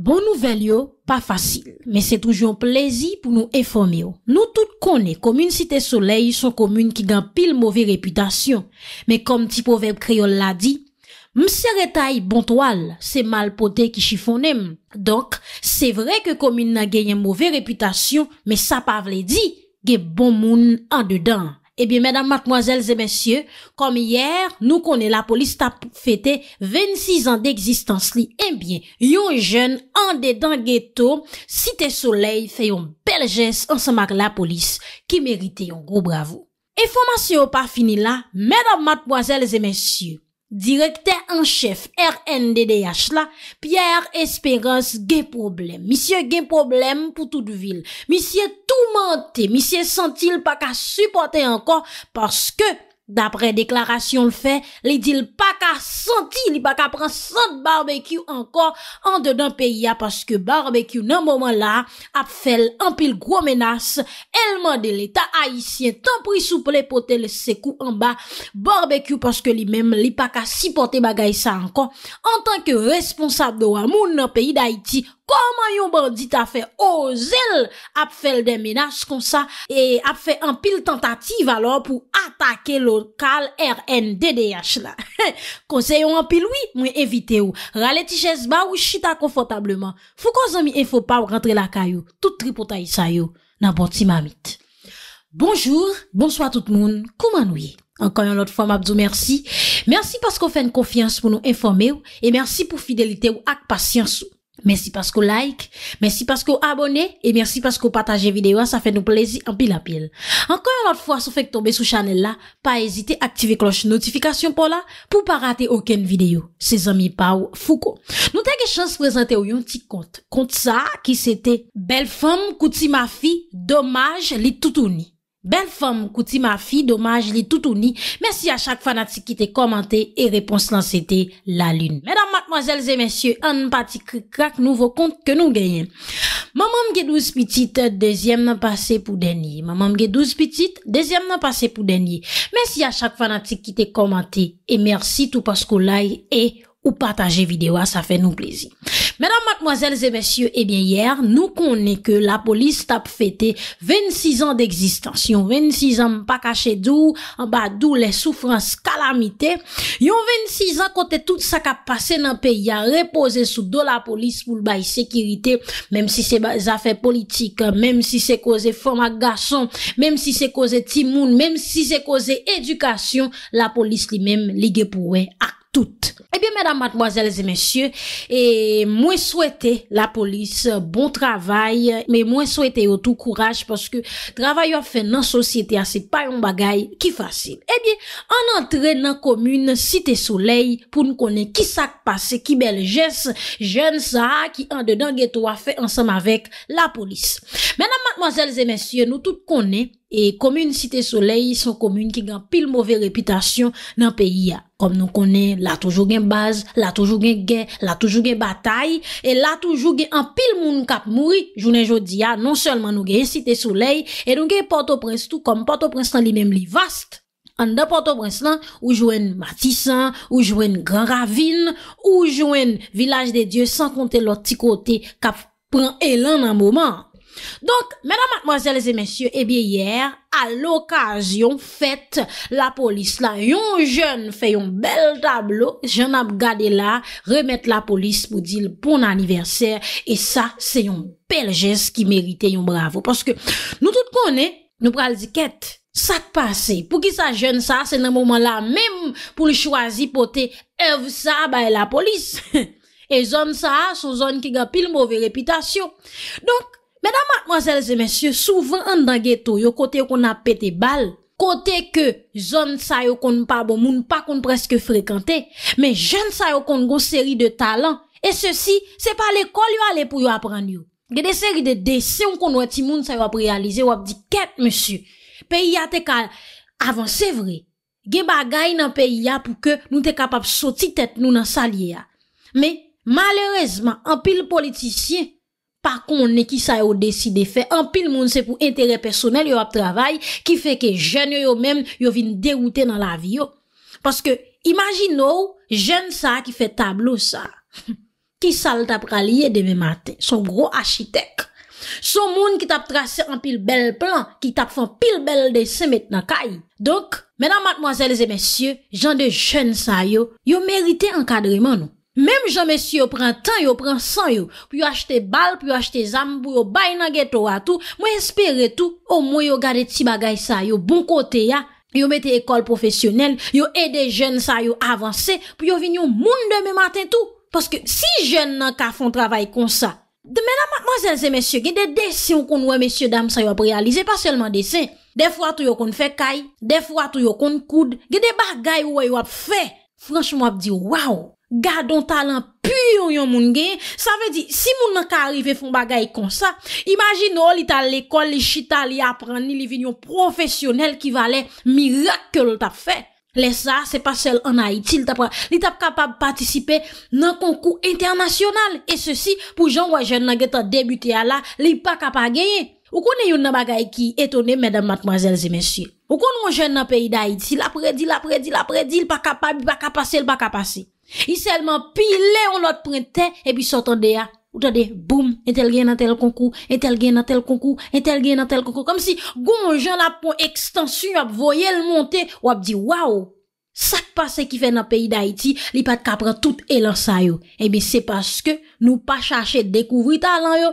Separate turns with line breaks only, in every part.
Bon nou vel yo, pa fasil, men se toujyon plezi pou nou e fome yo. Nou tout konen, komine site soleil, son komine ki gen pil mouve reputasyon. Men kom ti poveb kriol la di, mse reta yi bontoal, se mal pote ki chifonem. Donk, se vre ke komine na genyen mouve reputasyon, men sa pavle di, gen bon moun an dedan. Ebyen, mèdam matmoazèl zè mèsyè, kom yèr, nou konè la polis ta fète 26 an dè egzistans li, ebyen, eh yon jèn andè dan ghetto, site soleil, fè yon bel jès, an se mag la polis ki mèrite yon gro bravo. E fòman se yo pa finila, mèdam matmoazèl zè mèsyè, Direkte en chef RNDDH la, Pierre Esperance gen problem. Misye gen problem pou tout du vil. Misye tout mente. Misye sentil pa ka supporte anko paske... Dapre deklarasyon l fe, li di l paka santi, li paka pran sante barbekyou ankon an de nan peyi ya. Paske barbekyou nan mouman la ap fel an pil gro menas, elman de l eta Haitien tan pri souple potel sekou anba barbekyou. Paske li mèm li paka sipote bagay sa ankon an tanke responsab do amoun nan peyi d'Haiti. Koman yon bandit a fe o zel ap fel demenaj kon sa e ap fe anpil tentative alor pou atake lokal RNDDH la. Konse yon anpil oui mwen evite ou. Rale ti jesba ou chita konfortableman. Fou kon zan mi enfo pa ou rentre la kayo. Tout tripotay sa yo nan boti mamit. Bonjour, bonsoit tout moun. Koman oui? Ankanyon lot fwa mabzou mersi. Mersi paskou fèn konfians pou nou informe ou e mersi pou fidelite ou ak pasyans ou. Merci parce que like, merci parce que abonnez et merci parce que partagez vidéo, ça fait nous plaisir en pile à pile. Encore une fois, si vous faites tomber sous channel là, pas hésiter à activer cloche notification pour là, pour pas rater aucune vidéo. Ses amis Pau Foucault. Nous t'avons chance de présenter un petit compte. Compte ça, qui c'était Belle femme, couti ma fille, dommage, tout uni. Bel fom kouti ma fi, domaj li toutouni, mersi a chak fanatik ki te komante, e repons lan sete la lun. Medan matmazelze mensyo, an pati krak nouvo kont ke nou genyen. Mamam ge douz pitit, dezyem nan pase pou denye. Mamam ge douz pitit, dezyem nan pase pou denye. Mersi a chak fanatik ki te komante, e mersi tou paskou lai, e... Ou pataje videwa, sa fe nou plezi. Mèdam, matmoazèl, zè mèsyou, ebyen eh yèr, nou konè ke la polis tap fète 26 an dèkzistans. Yon 26 an pa kache dò, an ba dò lè soufrans kalamite. Yon 26 an kote tout sa kap pase nan peyi a repose sou do la polis pou l'bay sekirite. Mèm si se zafè politik, mèm si se koze forma gason, mèm si se koze timoun, mèm si se koze edukasyon, la polis li mèm li gepouwe ak. Ebyen menam matmoazèl zè mensyè, mwen souwete la polis, bon travay, mwen souwete yo tou kouraj, paske travay yo fè nan sosyete a se payon bagay ki fasyn. Eh Ebyen, an antre nan komyne Site Soleil pou nou konen ki sak passe, ki bel jès, jèn sa, ki an de dan gètou a fè ansam avèk la polis. Menam matmoazèl zè mensyè, nou tout konen, komyne Site Soleil son komyne ki gan pil mowè repitasyon nan peyi ya. Kom nou kone, la toujou gen baz, la toujou gen gen, la toujou gen batay, e la toujou gen an pil moun kap moui, jounen jodi ya, non selman nou gen yon site souley, e nou gen Port-au-Prestou kom Port-au-Prestan li menm li vast. An da Port-au-Prestan, ou jwen Matisan, ou jwen Grand Ravine, ou jwen Vilaj de Dieu, san kontelot ti kote kap pren elan nan mouman. Donk, mèdame, mwazèlèzè, mèsyè, ebyè yè, a l'okasyon fèt la polis la. Yon jèn fè yon bel tablo, jèn ap gade la, remèt la polis pou di l'poun aniversèr, e sa, se yon bel jès ki mèrite yon bravo. Paske nou tout konè, nou pral di kèt, sa t'pansè. Pou ki sa jèn sa, se nan mouman la mèm pou l'chwazi pote ev sa, ba e la polis. E zon sa, sou zon ki ga pil mouve repitasyon. Donk, Mèdam matmozèl zè mèsyè, souven an dan gètou yo kote yo kon ap pète bal, kote ke zon sa yo kon pa bon moun pa kon preske frekante, men jen sa yo kon go seri de talan, e sèsi, se pa l'ekol yo ale pou yo ap ranyou. Ge de seri de desè yon kon wè ti moun sa yo ap realize, wap di ket mèsyè, peyi ya te kal avansè vre, ge bagay nan peyi ya pou ke nou te kapap soti tèt nou nan salye ya. Men, malèrezman, an pil politisyen, Par kon, ne ki sa yo deside fe, an pil moun se pou entere personel yo ap travay ki fe ke jen yo yo men yo vin deroute nan la vi yo. Paske, imagino, jen sa ki fe tablo sa, ki sal tap kalye deme maten, son gro achitek. Son moun ki tap trase an pil bel plan, ki tap fan pil bel desi met nan kay. Donk, menan matmoazelze mesye, jan de jen sa yo, yo merite an kadreman yo. Mem janmè si yo pran tan, yo pran san yo. Pou yo achete bal, pou yo achete zam, pou yo bay nan geto wa tou. Mwen espere tou, o mwen yo gade ti bagay sa yo, bon kote ya. Yo mette ekol profesyonel, yo ede jen sa yo avanse, pou yo vinyo moun demè matin tou. Paske si jen nan ka fon travay kon sa. Demè nan mwazèl zè mèsyo, gede dessin kon wè mèsyo dam sa yo ap realize, pa sèlman dessin. De fwa tou yo kon fè kaj, de fwa tou yo kon koud, gede bagay wè yo ap fè. Fransch mwen ap di wawon. Ga don talen pur yon moun genye, sa ve di, si moun nan ka arrive fon bagay kon sa, imajin nou li ta l'ekol, li chita, li apran, ni li vinyon profesyonel ki valen, mirak ke lout ap fe. Le sa, se pa sel an Haiti, lout ap kapab patisipe nan konkou internasyonal. E se si, pou jan wajen nan geta debute ala, lout pa kapab genye. Ou konen yon nan bagay ki etone, medan matmazel zemensye. Ou konen wajen nan peyi da Haiti, lout ap redi, lout ap redi, lout ap redi, lout pa kapab, lout pa kapase, lout pa kapase. I selman pi le on lot prente e pi sot an de ya Ou ta de, boum, entel gen nan tel konkou, entel gen nan tel konkou, entel gen nan tel konkou Kom si, goun jan la pon ekstansyon, yo ap voyel monte, yo ap di, waw Sak pa se ki fe nan peyi da iti, li pat kapran tout elan sa yo Ebi se paske nou pa chache de dekouvri talan yo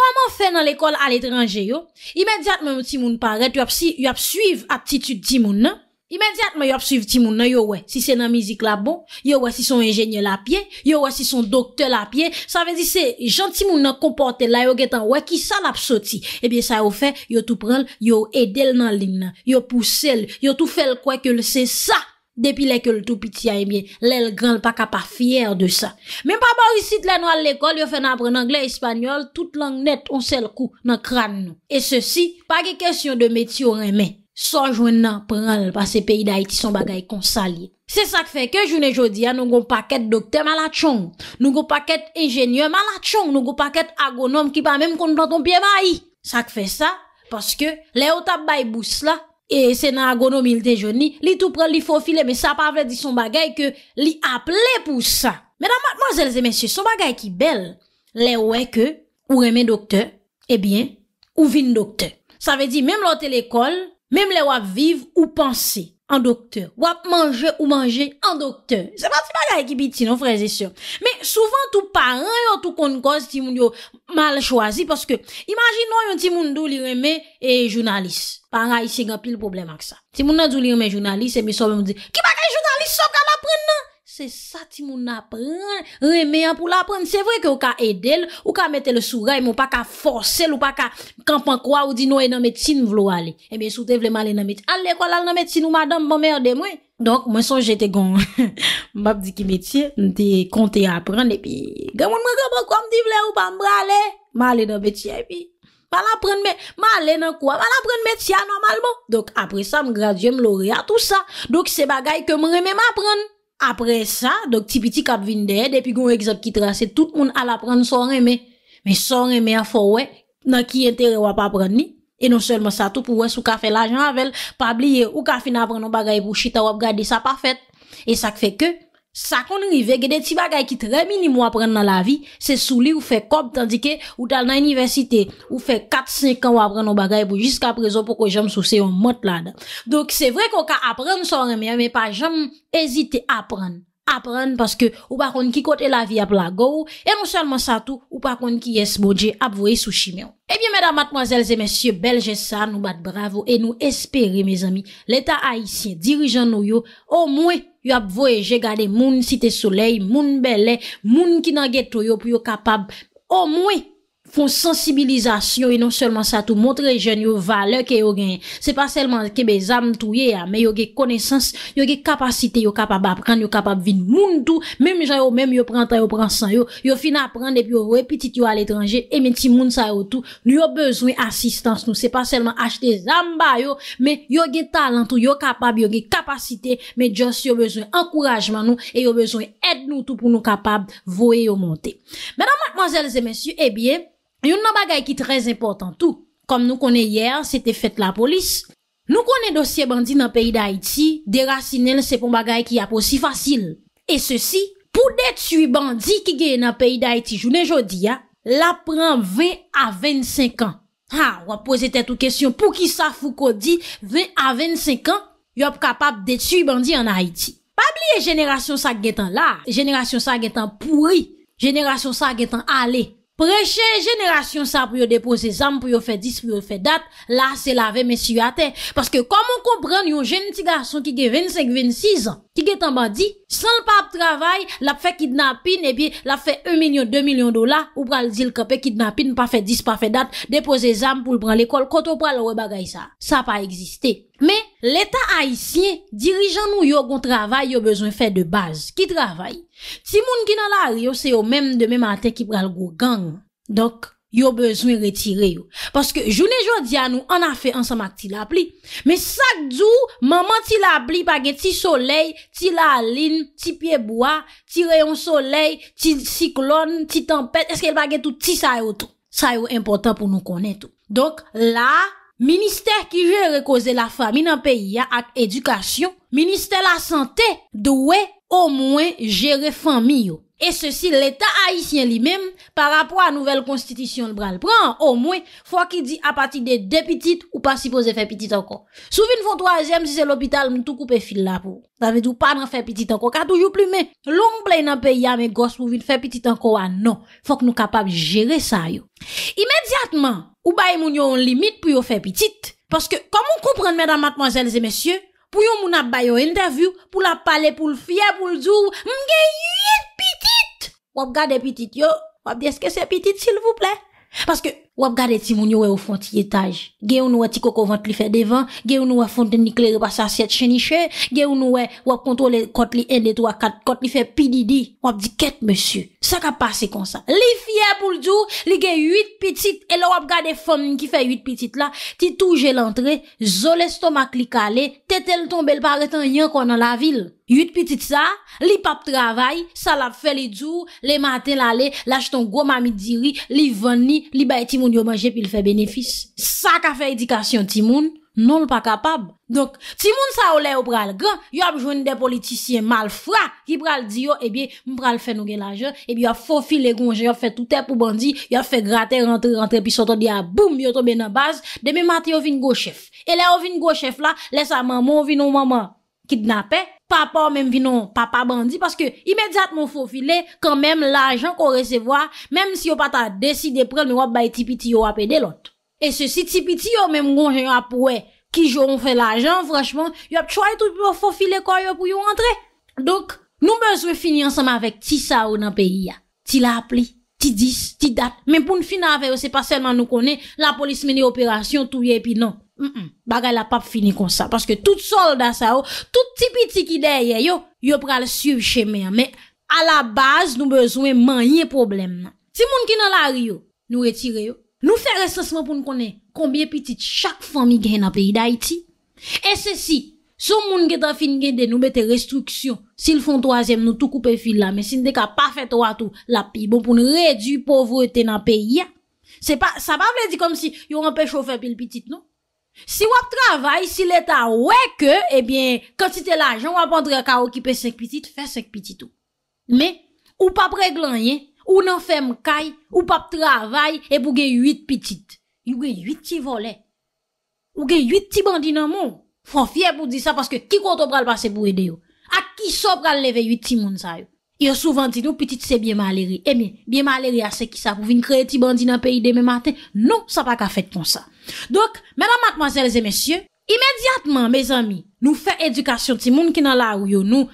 Koman fe nan lekol al etranje yo? Imediat menm ti moun paret, yo ap si, yo ap suiv aptitude ti moun nan Imenzyat mwen yo apsuiv ti moun nan yo wè. Si se nan mizik la bon, yo wè si son enjenye la piè, yo wè si son dokte la piè. Sa vè di se janti moun nan kompote la yo getan wè ki sa la pso ti. Ebyen sa yo fè, yo tou pranl, yo edel nan lin nan. Yo pouse l, yo tou fè l kwa ke l se sa. Depi lè ke l tou piti a ebyen, lè l granl pa ka pa fiyèr de sa. Mwen pa ba usi tlen wè l ekol, yo fè nan apren anglè, hispanyol, tout lang net onse l kou nan kran nou. E se si, pa ge kèsyon de meti ou remè. Sonjwen nan pral pa se peyi da iti son bagay konsali. Se sak fe ke jounen jodi an nou goun paket dokte malachon. Nou goun paket enjenye malachon. Nou goun paket agonom ki pa menm kon ton pie mayi. Sak fe sa, paske le ou tap baybous la, e se nan agonom il te jouni, li tou prel li fofile, me sa pa vre di son bagay ke li aple pou sa. Medan matmazelze mensye, son bagay ki bel, le ou e ke ou remen dokte, e bien, ou vin dokte. Sa ve di menm lo telekol, Mem le wap viv ou panse an dokteur. Wap manje ou manje an dokteur. Seman ti bagay ki biti nou freze syon. Men soufan tou paran yo tou kon kose ti moun yo mal chwazi. Paske imajin nou yon ti moun do li reme e jounalist. Paran yon segan pil problem ak sa. Ti moun nan do li reme jounalist e mi sobe moun di Ki bagay jounalist sobe gana pren nan? Se sa ti moun apren, reme an pou l'apren. Se vwe ke ou ka edel, ou ka mette le sou raym, ou pa ka force l, ou pa ka kampan kwa ou di nou e nan metin vlo ale. Ebe sou te vle malen nan metin. Ale kwa lal nan metin ou madame mou merde mwen. Donk mwen son jete gon. Mbap di ki metin, nte konti apren. Epi, gen moun mwen kwa mdi vle ou pa mbra ale. Malen nan metin epi. Pal apren men, malen nan kwa, malen apren metin an normal bon. Donk apre sa mgradye mlo re a tout sa. Donk se bagay ke mremen m'apren. apre sa, dok tipiti kap vinde, depi goun ekzot ki trase, tout moun al apren son reme, men son reme a fo we, nan ki entere wap apren ni, e non selman sa, tou pou wes ou kafe la jan avel, pa bliye ou kafe nan apren nou bagay pou chita wap gade, sa pa fet, e sak fe ke, Sakon rive gede ti bagay ki tremini mou apren nan la vi, se sou li ou fe kop tandike ou tal nan universite ou fe 4-5 an ou apren nou bagay pou jiska prezon pou ko jom sou se yon mot la da. Dok se vre kon ka apren son reme an, me pa jom ezite apren. Apren paske ou pa kon ki kote la vi ap la gow, e nou salman sa tou ou pa kon ki yes bodje ap vwe sou shime an. Ebyen medan matmazelze, mesye belje sa, nou bat bravo e nou espere, me zami, l'eta haisyen dirijan nou yo, o mou e. yo ap voyeje gade moun site soley, moun bele, moun ki nan geto yo pou yo kapab omwe. Fon sensibilizasyon e non selman sa tou. Montre jen yo vale ke yo gen. Se pa selman ke be zam tou ye ya. Me yo ge konesans, yo ge kapasite. Yo kapab apren, yo kapab vin moun tou. Mem jan yo, mem yo pran tan, yo pran san yo. Yo fin apren, depi yo repitit yo al etranje. E men ti moun sa yo tou. Nou yo bezwen asistans nou. Se pa selman achete zam ba yo. Me yo ge talantou, yo kapab, yo ge kapasite. Me just yo bezwen ankorajman nou. E yo bezwen ed nou tou pou nou kapab voye yo monte. Menan matmazelze mensyou, e eh bie. Yon nan bagay ki trez importan tou. Kom nou konen yer, se te fet la polis. Nou konen dosye bandi nan peyi da Haiti, de rasinele se pon bagay ki yapo si fasil. E se si, pou detu bandi ki geye nan peyi da Haiti jounen jodi ya, la pren 20 a 25 an. Ha, wap pose te tou kesyon pou ki sa fou ko di 20 a 25 an, yop kapap detu bandi an Haiti. Pabli e jeneration sa getan la, jeneration sa getan pouri, jeneration sa getan ale. Preche jenerasyon sa pou yo depose zan pou yo fe dis pou yo fe dat, la se lave men si yo ate. Paske komon kompran yon jeniti gason ki ge 25-26 an, ki ge tamba di, san l pa ap travay, la fe kidnapin, epi la fe 1 milyon, 2 milyon dola, ou pral zil kape kidnapin, pa fe dis, pa fe dat, depose zan pou l pral ekol, koto pral ou e bagay sa. Sa pa egziste. Me, leta a isye, dirijan nou yo gon travay yo bezon fe de baz, ki travay. Ti moun ki nan la ryo se yo mèm de mèm a te ki pral gwo gang. Dok, yo bezwen re ti re yo. Paske, jounen jwa diyan nou, an a fe ansamak ti la pli. Me sak djou, maman ti la pli page ti soley, ti la alin, ti pieboua, ti rayon soley, ti ciklon, ti tempèd, eske l page touti sa yo tou. Sa yo important pou nou konen tou. Dok, la, minister ki jwe re koze la fami nan peyi ya ak edukasyon, minister la sante, douwe, Ou mwen jere fanmi yo. E se si l'Etat Haitien li mem, par apwa nouvel konstitisyon l'bral pran, ou mwen fwa ki di apati de depitit ou pa sipoze fe pitit anko. Sou vin fwo 3e si se l'hobital mwen tou koupe fil la pou. Da me dou pa nan fe pitit anko. Kadou yu plume, loun pley nan pe yame gos pou vin fe pitit anko an non. Fwa ki nou kapab jere sa yo. Imediatman, ou bay moun yo un limit pou yo fe pitit. Paske komon koupren mèdam matmanjèl zè mèsyè, Pou yon moun ap bay yon interview, pou l ap pale pou l fye pou l zou, mge yon pitit! Wap gade pitit yo, wap deske se pitit sil vouple. Paske, Wap gade ti mouni wè e ou fon ti etaj. Ge ou nou wè e ti koko vant li fè devan. Ge ou nou wè e fon ten nikle repas sa sèd cheniche. Ge ou nou wè wè kontole kot li en de to a kat. Kot li fè pi di di. Wap di ket monsye. Sa ka pase kon sa. Li fye pou l'dou. Li gen yut pitit. E lè wap gade fon nin ki fè yut pitit la. Ti touje l'antre. Zole stomak li kale. Tete l'tombe l'pare tan yon kon an la vil. Yout pitit sa, li pap travay, sa la fe li djou, li maten la le, la jton gwo mami diri, li veni, li baye timoun yo manje pi li fe benefis. Sa ka fe edikasyon timoun, nou l pa kapab. Donk, timoun sa ou le ou pral gen, yo ap jwenni de politisyen mal fra, ki pral di yo, ebi, mpral fe nou gen la je, ebi yo fofi le gonje, yo fe toutep ou bandi, yo fe grater, rentre, rentre, pi soto di a boum, yo tobe nan baz, de mi mati yo vin gochef, e le yo vin gochef la, le sa maman, yo vin nou maman, kidnapè, Papa ou menm vinon, papa bandi, paske imedjat moun fofile, kan menm l'ajan kon resevoa, menm si yo pata deside prel, nou ap bay tipiti yo apede lot. E se si tipiti yo menm gongen yo apwe, ki joun fwe l'ajan, franchman, yo ap choye tout pou fofile kon yo pou yo rentre. Donk, nou bezwe fini ansam avek ti sa ou nan peyi ya, ti la apli, ti dis, ti dat, menm pou n fina ave, ou se pa selman nou konen, la polis meni operasyon, touye pi nonk. Bagay la pap fini kon sa Paske tout sol da sa yo Tout ti piti ki deye yo Yo pral sub cheme A la baz nou bezwen manye problem na Si moun ki nan la ryo Nou retire yo Nou fe resesman pou nou konen Kombye piti chak fami gen na peyi da iti E se si Sou moun ki ta fin gen de nou bete restriksyon Si l fon toazem nou tou koupe fil la Me sin de ka pafet wato la pi Bon pou nou redu povrete nan peyi ya Sa pa vle di kom si Yon anpe chofe pil piti nou Si wap travay, si leta weke, ebyen, eh kantite la jan wap andre ka okipe sek pitit, fè sek pitit ou. Me, ou pap reglanyen, ou nan fèm kaj, ou pap travay, e pou ge yut pitit. Yuge yut ti vole. Yuge yut ti bandi nan moun. Fon fye pou di sa, paske ki kontop pral base pou ede yo. A ki so pral leve yut ti moun sayo. Yo souvan di nou petit se biye maleri. Emi, eh biye maleri a se ki sa pou vin kreye ti bandi nan peyi deme maten, nou sa pa ka fet kon sa. Dok, mena matmazelze mesye, imediatman, me zami, nou fe edukasyon ti moun ki nan la ou yo, nou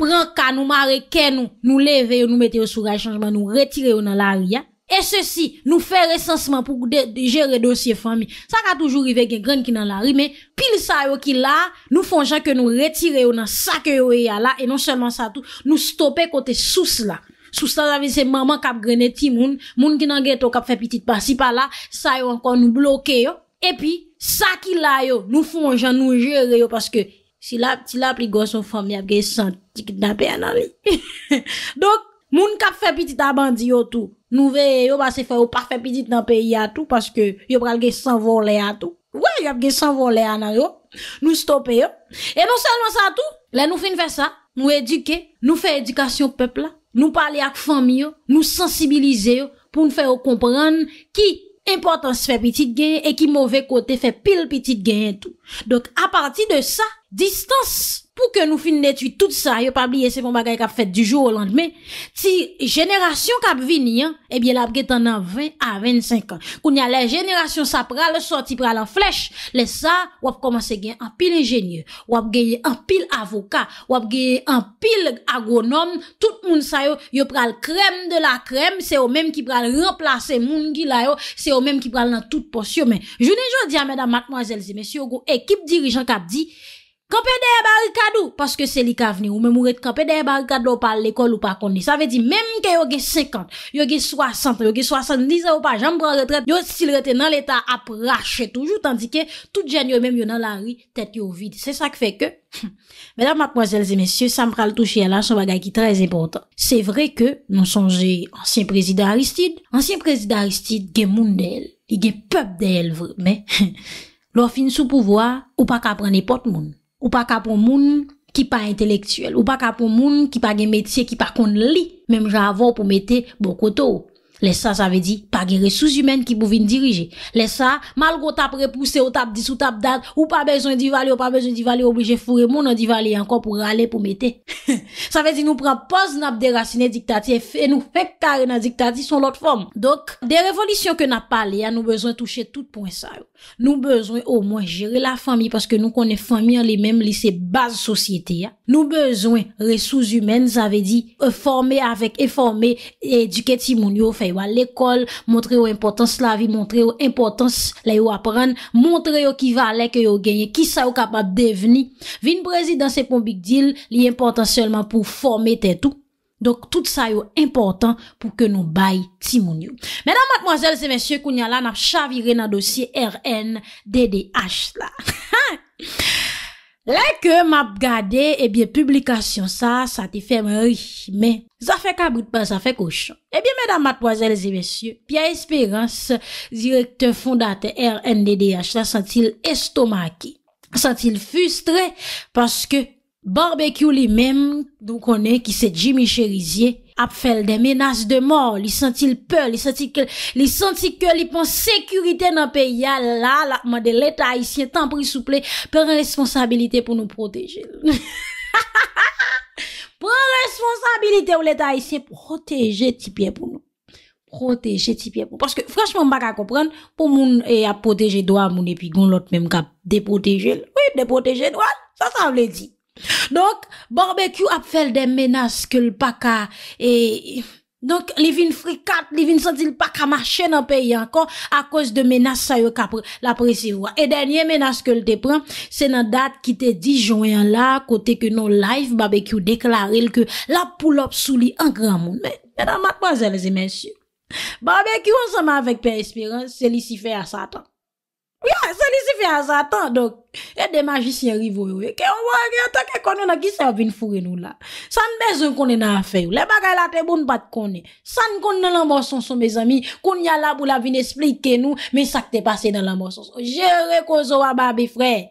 pranka, nou mareke, nou leve yo, nou mete yo sou rechangeman, nou retire yo nan la ou ya. E se si, nou fè resansman pou jere dosye fami. Sa ka toujou rive gen gren ki nan la ri, men pil sa yo ki la, nou fonjan ke nou retire yo nan sa ke yo e ya la, e non selman sa tou, nou stopè kote sous la. Sous la ravi se maman kap grenet ti moun, moun ki nan gen to kap fè pitit pasi pa la, sa yo ankon nou bloke yo, e pi sa ki la yo, nou fonjan nou jere yo, paske si la pri gos moun fami ap gen san, dikid na pe anami. Dok, Moun kap fè piti ta bandi yo tou, nou ve yo basè fè ou pa fè piti nan peyi a tou, paske yo pral ge sanvole a tou. Wè, yo ap ge sanvole a nan yo, nou stopè yo. E nou selman sa tou, le nou fin fè sa, nou eduke, nou fè edukasyon pepla, nou pale ak fami yo, nou sensibilize yo, pou nou fè ou kompran ki importans fè piti de gen, e ki mouve kote fè pil piti de gen etou. Donk, a parti de sa, distans. pou ke nou fin netuit tout sa, yo pabliye se fon bagay kap fet du jo ou landme, ti jenerasyon kap vini, ebyè eh la ap ge tan nan 20 a 25 an. Koun ya le jenerasyon sa pra, le soti pral an flech, le sa, wap komanse gen an pil enjenye, wap ge en pil avoka, wap ge en pil agronom, tout moun sa yo, yo pral krem de la krem, se yo menm ki pral remplase moun gi la yo, se yo menm ki pral nan tout pos yo men. Jounen joun diya, ekip dirijan kap di, Kampen deye barikadou, paske se li kavni, ou men mouret kampen deye barikadou pa l'ekol ou pa kondi. Sa ve di, menm ke yo ge sekant, yo ge swasant, yo ge swasant, nize ou pa jambran retret, yo sil rete nan l'eta ap rache toujou, tandike tout jen yo menm yo nan la ri, tet yo vidi. Se sa k fe ke, menam matmozelze mensyo, sa m pral touche ala, son bagay ki trez epotan. Se vre ke, nou sonje ansyen prezidari stid, ansyen prezidari stid, gen moun de el, gen pep de el vremen Ou pa kapon moun ki pa entelektuel, ou pa kapon moun ki pa gen metye, ki pa kon li, menm jan avon pou mete bokoto ou. Le sa, sa ve di, pa ge resouz humen ki pou vin dirije. Le sa, malgo tap repouse ou tap dis ou tap dat, ou pa bezon di vali, ou pa bezon di vali, oblije fure moun an di vali ankon pou rale pou mette. Sa ve di nou pran pos nap derasine diktati, e nou fek kare nan diktati son lot form. Donk, de revolisyon ke nap pale, ya nou bezon touche tout pon sa yo. Nou bezon ou mwen jere la fami, paske nou konen fami an li menm lise base sosyete ya. Nou bezon resouz humen, sa ve di, e euh, forme avek, e forme, eduke ti moun yo fe. yo a l'ekol, montre yo importans la vi montre yo importans la yo apren montre yo ki va alek yo genye ki sa yo kapap deveni vin prezidans sepon big deal li importans selman pou forme te tou dok tout sa yo importans pou ke nou bay timoun yo menan matmoazel semen sye kounya la nap chavire nan dosye R.N.D.D.H la Lè ke map gade, ebyen publikasyon sa, sa te fèm rihme. Za fè kabout pa, za fè kouchon. Ebyen mèdam matboazèl zè mèsyè, Pia Espérance, direkte fondate RNDDH, la sentil estomake. Sentil fustre, paske... Barbeque li menm, doun konen ki se Jimmy Cherizier, ap fel de menas de mor, li sentil pe, li sentil ke li pon sekurite nan pe, ya la la, madè leta isye, tan pri souple, pren responsabilite pou nou proteje. Pren responsabilite ou leta isye, pou proteje ti pie pou nou. Proteje ti pie pou nou. Paske, fransman, mba ka kompren, pou moun e ap proteje doa, moun epi goun lot, menm ka depoteje. Oui, depoteje doa, sa sa mwen li di. Donk, barbekyou ap fel den menas ke l pak a Donk, li vin frikat, li vin sentil pak a ma chen an peyi an kon A kos de menas sa yo kap la presi wwa E denye menas ke l te pren, se nan dat ki te di joun an la Kote ke non live, barbekyou deklaril ke la pou l ap souli an gran moun Men, men an matman zèl zè men syon Barbekyou ansama avèk pe espirans, se li si fè a satan Ya, sa li si fè an satan, dok, e de magisyen rivo yo, ke ouwa, ke ouwa, ta ke kono nan ki sa vin fure nou la. San bezon konen an fè yo, le bagay la te bon bat konen. San konen nan la morsonson, me zami, konen yalab ou la vin esplike nou, men sak te pase nan la morsonson. Je rekozo a babi, frey.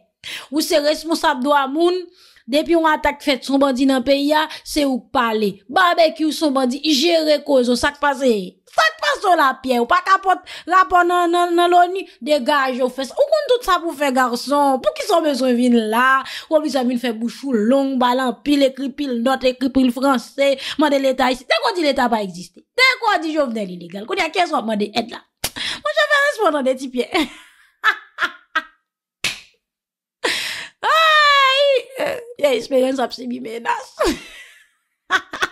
Ou se responsab do amoun, depi ou an tak fèt sombandi nan peya, se ouk pale. Babek yo sombandi, je rekozo, sak pase. Sak pas do la piè ou pa kapot la pon nan lò ni degaj yo fès. Ou kon tout sa pou fè garçon? Pou ki son bezon vin la? Ou obi son vin fè bouchou long balan pil ekri, pil not ekri, pil fransè. Man de leta isi. Dèkwa di leta pa eksiste. Dèkwa di jo vnen ilegal. Koun ya kè sop man de et la. Moun chan fè respondan de ti piè. Ha ha ha. Ay. Ya esperyens ap si mi menas. Ha ha.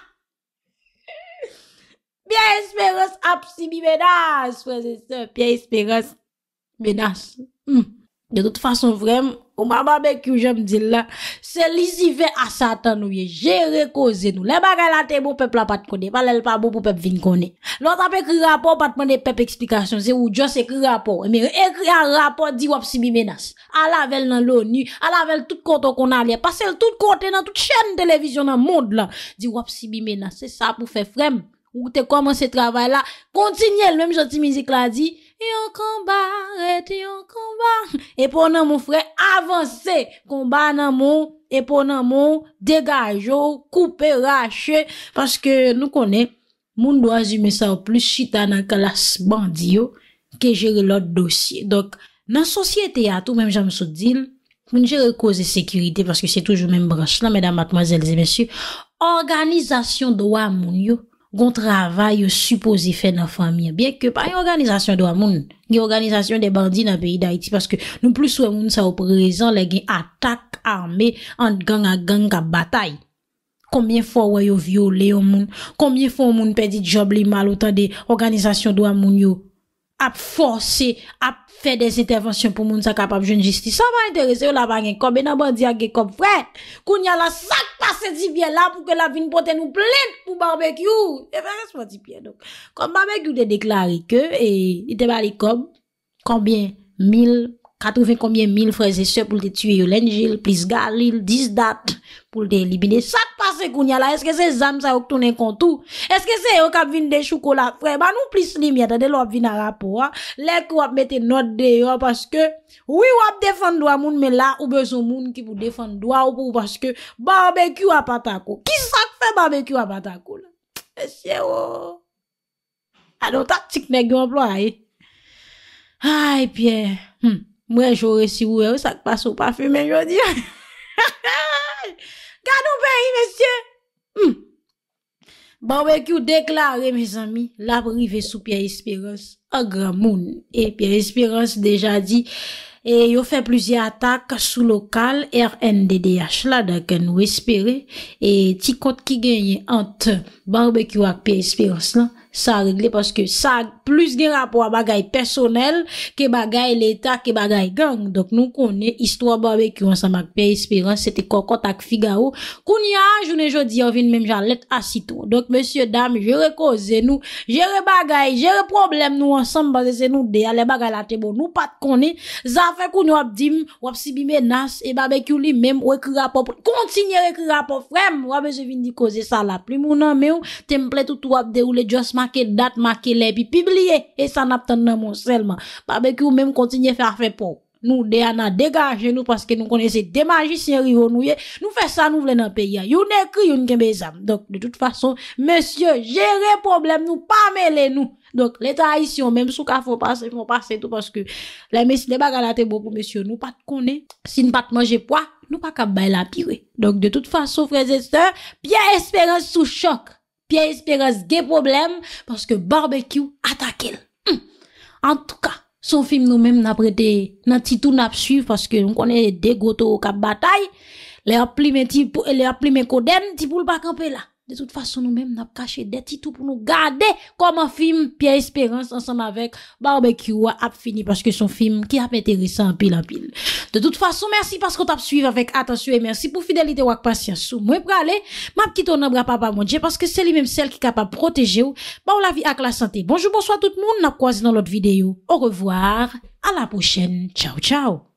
Pia esperas ap si mi menas, prese se. Pia esperas menas. Hmm. De tout fason vrem, ou maman mek yo jem di la, se li zive asatan nou ye. Je rekoze nou. Le bagay la te mou pep la pat kone. Mal el pa mou pou pep vin kone. Lout ap ekri rapor pat mwende pep eksplikasyon. Se ou dios ekri rapor. Emi eh ekri an rapor di wap si mi menas. A lavel nan louni. A lavel tout koton kon alye. Pasel tout kote nan tout chen televizyon nan moun la. Di wap si mi menas. Se sa pou fe frem. Ou te koman oh, oh, se travay la, kontinye l mèm janti mizik la di, yon konba, ret yon konba, epon nan moun fre avanse, konba nan moun, epon nan moun, degajo, koupe, rache, paske nou konen, moun do azime sa ou plis, sita nan kalas bandiyo, ke jere lot dosye. Dok, nan sosyete yato, mèm jame sou din, moun jere koze sekurite, paske se toujou mèm branch la, mèdam matmazelze, mèsyou, organizasyon dowa moun yo, Gon travay yo suposife nan famye. Bien ke pa yon organizasyon do amoun. Yon organizasyon de bandi nan peyi da iti. Paske nou plus yo amoun sa yo prezen le gen atak, arme, an gang a gang a batay. Koumyen fwa wè yo viole yo amoun. Koumyen fwa yo amoun pedi job li mal o tan de organizasyon do amoun yo. ap fonsi, ap fè des intervensyon pou moun sa kapap joun jistis. Sa man entereze ou la vanyen kom, e nan man diya ge kom fwè, koun yal la sak pasè di vyen la pou ke la vin pote nou plèd pou barbekyou. E fè respondi piè. Kom barbekyou de deklari ke, e ite bali kom, kombien, 1000, Katouven koumye mil freze se pou lte tue yo lenjil, plis galil, dis dat pou lte elibine. Sak pase koun ya la, eske se zam sa yo ktounen kontou? Eske se yo kap vin de choukola fre? Ban nou plis li miata de lo ap vin a rapo, ha? Lek yo ap mette not de yo, paske? Ou yo ap defan do a moun, men la, ou bezon moun ki pou defan do a, ou pou paske? Barbekü a patako. Ki sak fe barbekü a patako, la? E eh, sè yo! Oh. A do taktik nek yon plo a ah, e? Ay, Pierre! Eh, hmm! Mwen jore si wè wè sa kpas ou pa fume jodi. Kan ou pe yi, mesye? Hmm. Barbekou deklare, mes ami, la vrive sou Pierre Espirance, agra moun. Et Pierre Espirance deja di, e yo fè pluzi atak sou lokal RNDDH la da gen wespere. Et ti kont ki genye ant Barbekou ak Pierre Espirance la, sa regle paske sa plus gen rapor a bagay personel, ke bagay l'Etat, ke bagay gang. Dok nou konen, histoire barbecue ansan magpe espérance, sete kokot ak figaro kouni an, jounen jodi, an vin menm jan let asito. Dok, monsie dam, jere kozen nou, jere bagay, jere problem nou ansan, bagay zen nou de, ale bagay la tebo, nou pat konen zafen kouni wap dim, wap si bi menas, e barbecue li menm, wekri rapor, kontinye wekri rapor, frem wap se vin di kozen sa la pli, mounan mew, temple tout wap deroule, josman Ake dat, ake le, pi pibliye. E san ap tan nan monselman. Pa be ki ou menm kontinye fè a fè pou. Nou dey anan degaje nou. Paske nou kone se demanji se yon rionouye. Nou fè sa nou vle nan peyi an. Yon ekri, yon genbe zam. Donk de tout fason, Monsye, jere problem nou, pa mele nou. Donk le traisyon, menm sou ka fò passe, fò passe tout. Paske le mesi deba gana te bo pou monsye. Nou pat kone, si nou pat manje pwa, nou pat kap bay la pire. Donk de tout fason, sou frezeste, pi espéren sou chok. Pierre Espérance des problème parce que barbecue attaque. Hum. En tout cas, son film nous-mêmes n'a prêté, n'a tout n'a suivre parce que nous connaît des goto au cap bataille, les appli les mes pou pas camper là de toute façon nous-mêmes n'a caché des titres pour nous garder comme un film Pierre Espérance ensemble avec Barbecue a fini parce que son film qui a intéressant en pile à pile. De toute façon, merci parce qu'on t'a suivi avec attention et merci pour fidélité ou patience. Moi pour aller, ma petite ton papa mon Dieu parce que c'est lui-même celle qui est capable de protéger ou bah, la vie avec la santé. Bonjour, bonsoir tout le monde, n'a croisé dans l'autre vidéo. Au revoir, à la prochaine. Ciao ciao.